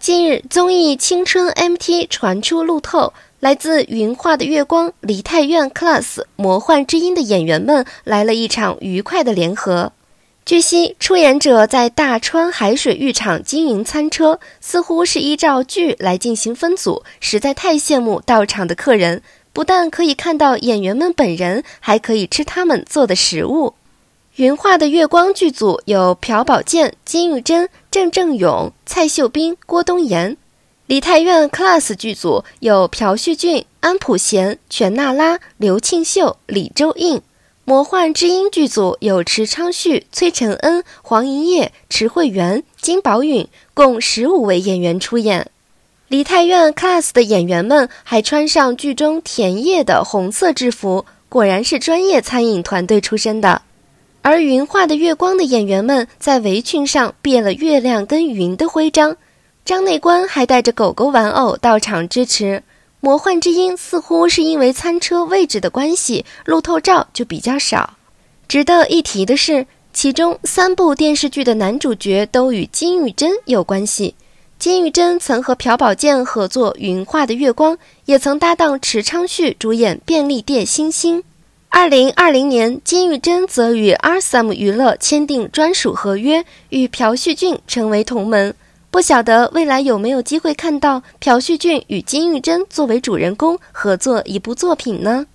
近日，综艺《青春 M T》传出路透，来自《云画的月光》《梨泰院 Class》《魔幻之音》的演员们来了一场愉快的联合。据悉，出演者在大川海水浴场经营餐车，似乎是依照剧来进行分组，实在太羡慕到场的客人，不但可以看到演员们本人，还可以吃他们做的食物。《云画的月光》剧组有朴宝剑、金玉珍、郑正勇、蔡秀彬、郭东延；《李泰苑 class》剧组有朴叙俊、安普贤、全娜拉、刘庆秀、李周映；《魔幻之音》剧组有池昌旭、崔承恩、黄银烨、池慧媛、金宝允，共十五位演员出演。《李泰苑 class》的演员们还穿上剧中田叶的红色制服，果然是专业餐饮团队出身的。而《云画的月光》的演员们在围裙上别了月亮跟云的徽章，张内官还带着狗狗玩偶到场支持。《魔幻之音》似乎是因为餐车位置的关系，路透照就比较少。值得一提的是，其中三部电视剧的男主角都与金玉珍有关系。金玉珍曾和朴宝剑合作《云画的月光》，也曾搭档池昌旭主演《便利店星星》。二零二零年，金玉珍则与阿 r t m 娱乐签订专属合约，与朴叙俊成为同门。不晓得未来有没有机会看到朴叙俊与金玉珍作为主人公合作一部作品呢？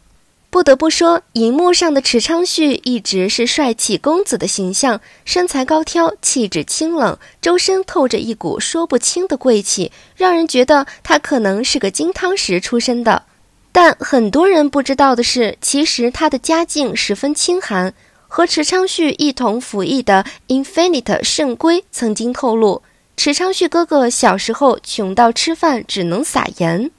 不得不说，荧幕上的池昌旭一直是帅气公子的形象，身材高挑，气质清冷，周身透着一股说不清的贵气，让人觉得他可能是个金汤匙出身的。但很多人不知道的是，其实他的家境十分清寒。和池昌旭一同服役的 Infinite 圣圭曾经透露，池昌旭哥哥小时候穷到吃饭只能撒盐。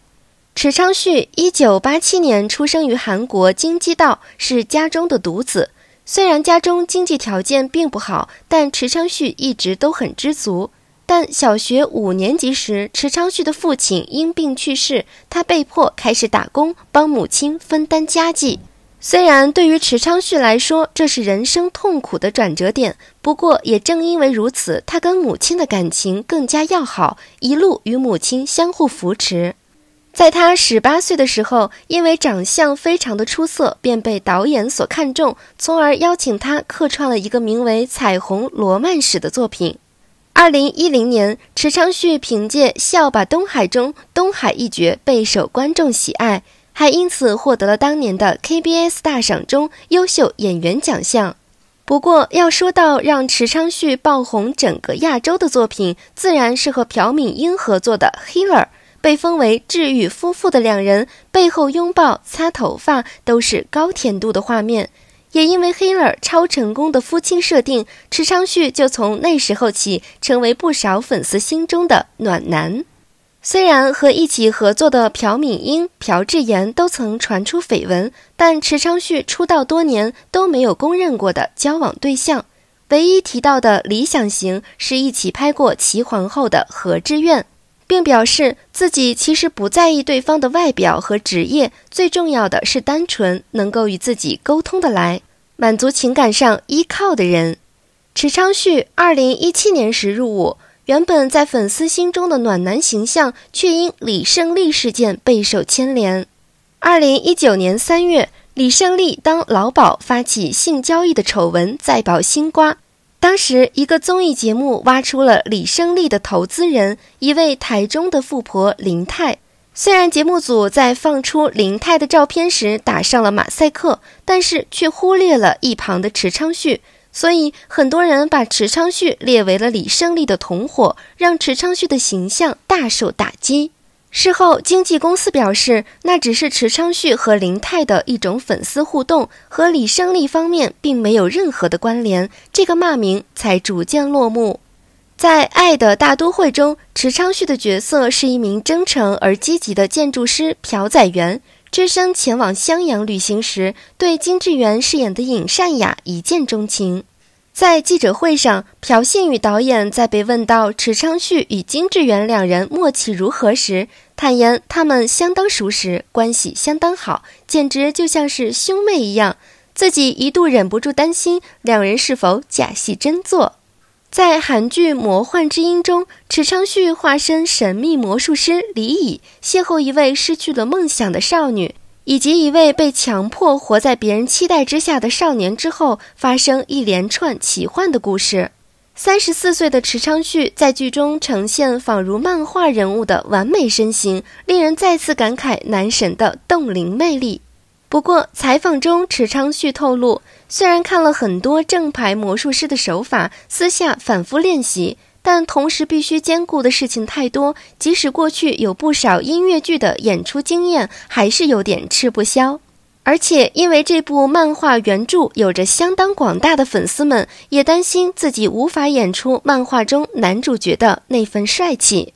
池昌旭1987年出生于韩国京畿道，是家中的独子。虽然家中经济条件并不好，但池昌旭一直都很知足。但小学五年级时，池昌旭的父亲因病去世，他被迫开始打工，帮母亲分担家计。虽然对于池昌旭来说，这是人生痛苦的转折点，不过也正因为如此，他跟母亲的感情更加要好，一路与母亲相互扶持。在他十八岁的时候，因为长相非常的出色，便被导演所看中，从而邀请他客串了一个名为《彩虹罗曼史》的作品。二零一零年，池昌旭凭借《笑吧东海》中东海一角备受观众喜爱，还因此获得了当年的 KBS 大赏中优秀演员奖项。不过，要说到让池昌旭爆红整个亚洲的作品，自然是和朴敏英合作的《Healer》，被封为治愈夫妇的两人背后拥抱、擦头发都是高甜度的画面。也因为黑了超成功的夫妻设定，池昌旭就从那时候起成为不少粉丝心中的暖男。虽然和一起合作的朴敏英、朴智妍都曾传出绯闻，但池昌旭出道多年都没有公认过的交往对象，唯一提到的理想型是一起拍过《齐皇后的何志愿》。并表示自己其实不在意对方的外表和职业，最重要的是单纯能够与自己沟通的来，满足情感上依靠的人。池昌旭2017年时入伍，原本在粉丝心中的暖男形象，却因李胜利事件备受牵连。2019年3月，李胜利当劳保发起性交易的丑闻再爆新瓜。当时，一个综艺节目挖出了李胜利的投资人，一位台中的富婆林泰。虽然节目组在放出林泰的照片时打上了马赛克，但是却忽略了一旁的池昌旭，所以很多人把池昌旭列为了李胜利的同伙，让池昌旭的形象大受打击。事后，经纪公司表示，那只是池昌旭和林泰的一种粉丝互动，和李胜利方面并没有任何的关联，这个骂名才逐渐落幕。在《爱的大都会》中，池昌旭的角色是一名真诚而积极的建筑师朴载元，只身前往襄阳旅行时，对金智媛饰演的尹善雅一见钟情。在记者会上，朴信宇导演在被问到池昌旭与金智媛两人默契如何时，坦言他们相当熟识，关系相当好，简直就像是兄妹一样。自己一度忍不住担心两人是否假戏真做。在韩剧《魔幻之音》中，池昌旭化身神秘魔术师李乙，邂逅一位失去了梦想的少女。以及一位被强迫活在别人期待之下的少年之后，发生一连串奇幻的故事。三十四岁的池昌旭在剧中呈现仿如漫画人物的完美身形，令人再次感慨男神的冻龄魅力。不过，采访中池昌旭透露，虽然看了很多正牌魔术师的手法，私下反复练习。但同时必须兼顾的事情太多，即使过去有不少音乐剧的演出经验，还是有点吃不消。而且因为这部漫画原著有着相当广大的粉丝们，也担心自己无法演出漫画中男主角的那份帅气。